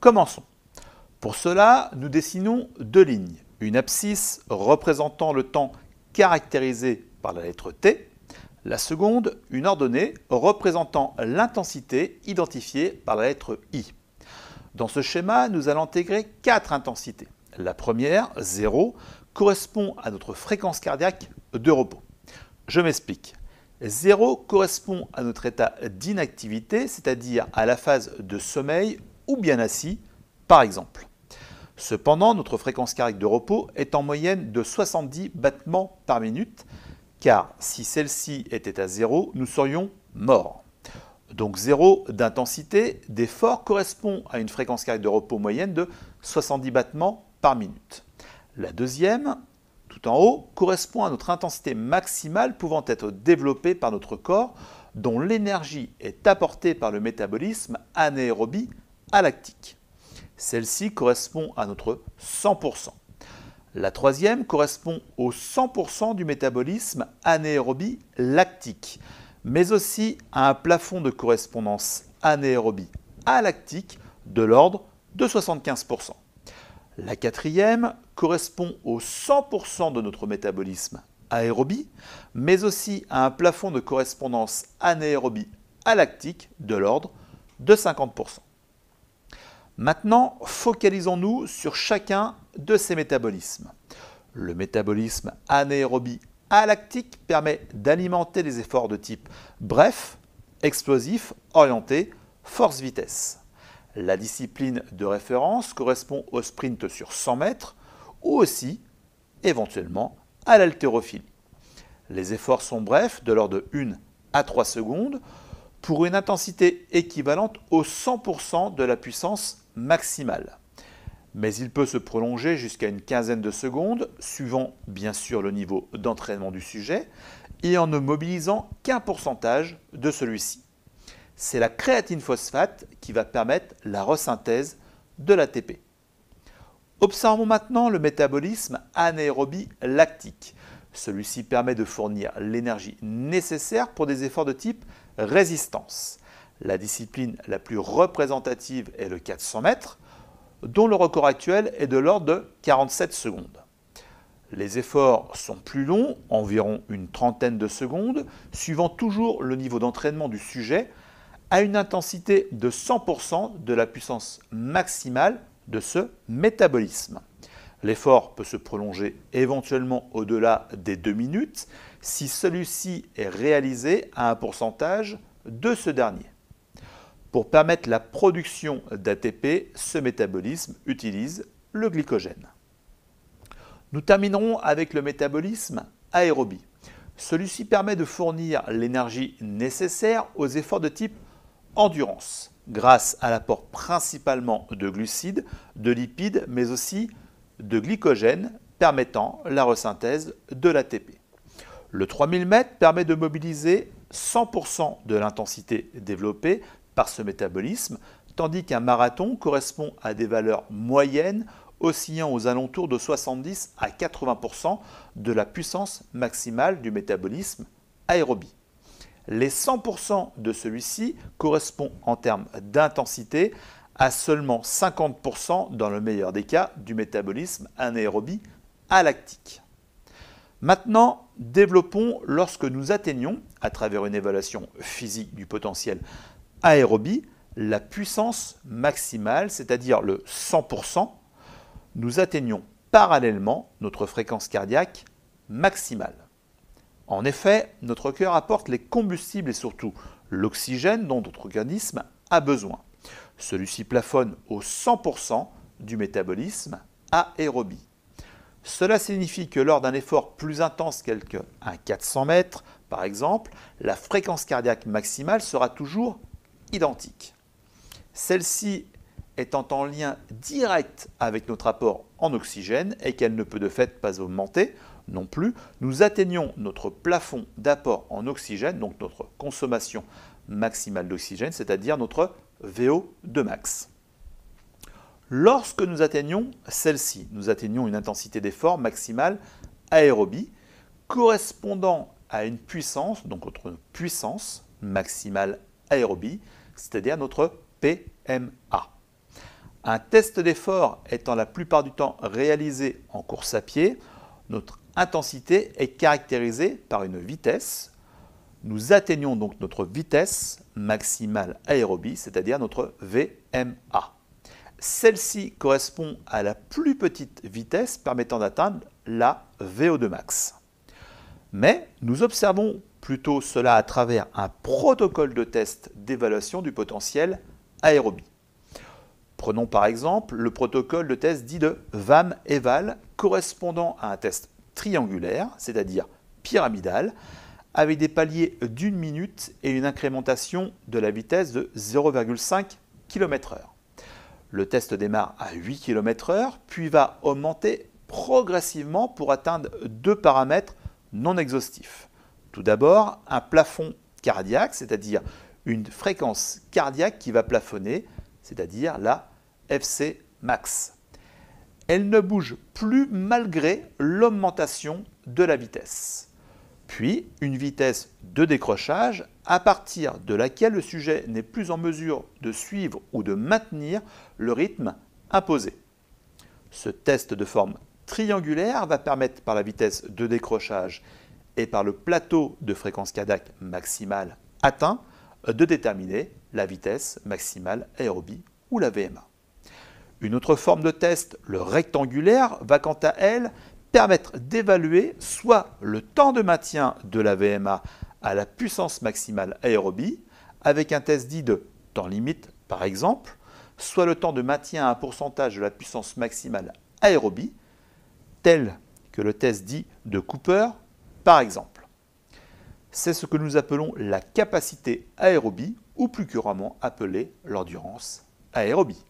Commençons. Pour cela, nous dessinons deux lignes, une abscisse représentant le temps caractérisé par la lettre T, la seconde, une ordonnée représentant l'intensité identifiée par la lettre I. Dans ce schéma, nous allons intégrer quatre intensités. La première, 0, correspond à notre fréquence cardiaque de repos. Je m'explique. 0 correspond à notre état d'inactivité, c'est-à-dire à la phase de sommeil ou bien assis, par exemple. Cependant, notre fréquence cardiaque de repos est en moyenne de 70 battements par minute, car si celle-ci était à 0, nous serions morts. Donc 0 d'intensité d'effort correspond à une fréquence cardiaque de repos moyenne de 70 battements par minute. La deuxième, tout en haut correspond à notre intensité maximale pouvant être développée par notre corps, dont l'énergie est apportée par le métabolisme anaérobie alactique. Celle-ci correspond à notre 100%. La troisième correspond au 100% du métabolisme anaérobie lactique, mais aussi à un plafond de correspondance anaérobie alactique de l'ordre de 75%. La quatrième correspond au 100% de notre métabolisme aérobie, mais aussi à un plafond de correspondance anaérobie alactique de l'ordre de 50%. Maintenant, focalisons-nous sur chacun de ces métabolismes. Le métabolisme anaérobie alactique permet d'alimenter les efforts de type bref, explosif, orienté, force-vitesse. La discipline de référence correspond au sprint sur 100 mètres ou aussi, éventuellement, à l'haltérophilie. Les efforts sont brefs, de l'ordre de 1 à 3 secondes, pour une intensité équivalente au 100% de la puissance maximale. Mais il peut se prolonger jusqu'à une quinzaine de secondes, suivant bien sûr le niveau d'entraînement du sujet, et en ne mobilisant qu'un pourcentage de celui-ci c'est la créatine phosphate qui va permettre la resynthèse de l'ATP. Observons maintenant le métabolisme anaérobie lactique. Celui-ci permet de fournir l'énergie nécessaire pour des efforts de type résistance. La discipline la plus représentative est le 400 mètres, dont le record actuel est de l'ordre de 47 secondes. Les efforts sont plus longs, environ une trentaine de secondes, suivant toujours le niveau d'entraînement du sujet, à une intensité de 100% de la puissance maximale de ce métabolisme. L'effort peut se prolonger éventuellement au-delà des 2 minutes si celui-ci est réalisé à un pourcentage de ce dernier. Pour permettre la production d'ATP, ce métabolisme utilise le glycogène. Nous terminerons avec le métabolisme aérobie. Celui-ci permet de fournir l'énergie nécessaire aux efforts de type endurance, grâce à l'apport principalement de glucides, de lipides, mais aussi de glycogène, permettant la resynthèse de l'ATP. Le 3000 m permet de mobiliser 100% de l'intensité développée par ce métabolisme, tandis qu'un marathon correspond à des valeurs moyennes oscillant aux alentours de 70 à 80% de la puissance maximale du métabolisme aérobie les 100% de celui-ci correspond en termes d'intensité à seulement 50% dans le meilleur des cas du métabolisme anaérobie alactique. Maintenant, développons lorsque nous atteignons, à travers une évaluation physique du potentiel aérobie, la puissance maximale, c'est-à-dire le 100%, nous atteignons parallèlement notre fréquence cardiaque maximale. En effet, notre cœur apporte les combustibles et surtout l'oxygène dont notre organisme a besoin. Celui-ci plafonne au 100% du métabolisme aérobie. Cela signifie que lors d'un effort plus intense quelque un 400 mètres, par exemple, la fréquence cardiaque maximale sera toujours identique. Celle-ci étant en lien direct avec notre apport en oxygène et qu'elle ne peut de fait pas augmenter, non plus, nous atteignons notre plafond d'apport en oxygène, donc notre consommation maximale d'oxygène, c'est-à-dire notre VO2 max. Lorsque nous atteignons celle-ci, nous atteignons une intensité d'effort maximale aérobie correspondant à une puissance, donc notre puissance maximale aérobie, c'est-à-dire notre PMA. Un test d'effort étant la plupart du temps réalisé en course à pied, notre intensité est caractérisée par une vitesse. Nous atteignons donc notre vitesse maximale aérobie, c'est-à-dire notre VMA. Celle-ci correspond à la plus petite vitesse permettant d'atteindre la VO2 max. Mais nous observons plutôt cela à travers un protocole de test d'évaluation du potentiel aérobie. Prenons par exemple le protocole de test dit de VAM-EVAL correspondant à un test triangulaire, c'est-à-dire pyramidale, avec des paliers d'une minute et une incrémentation de la vitesse de 0,5 km/h. Le test démarre à 8 km/h, puis va augmenter progressivement pour atteindre deux paramètres non exhaustifs. Tout d'abord, un plafond cardiaque, c'est-à-dire une fréquence cardiaque qui va plafonner, c'est-à-dire la FC max elle ne bouge plus malgré l'augmentation de la vitesse. Puis une vitesse de décrochage à partir de laquelle le sujet n'est plus en mesure de suivre ou de maintenir le rythme imposé. Ce test de forme triangulaire va permettre par la vitesse de décrochage et par le plateau de fréquence CADAC maximale atteint de déterminer la vitesse maximale aérobie ou la VMA. Une autre forme de test, le rectangulaire, va quant à elle permettre d'évaluer soit le temps de maintien de la VMA à la puissance maximale aérobie, avec un test dit de temps limite par exemple, soit le temps de maintien à un pourcentage de la puissance maximale aérobie, tel que le test dit de Cooper par exemple. C'est ce que nous appelons la capacité aérobie, ou plus couramment appelée l'endurance aérobie.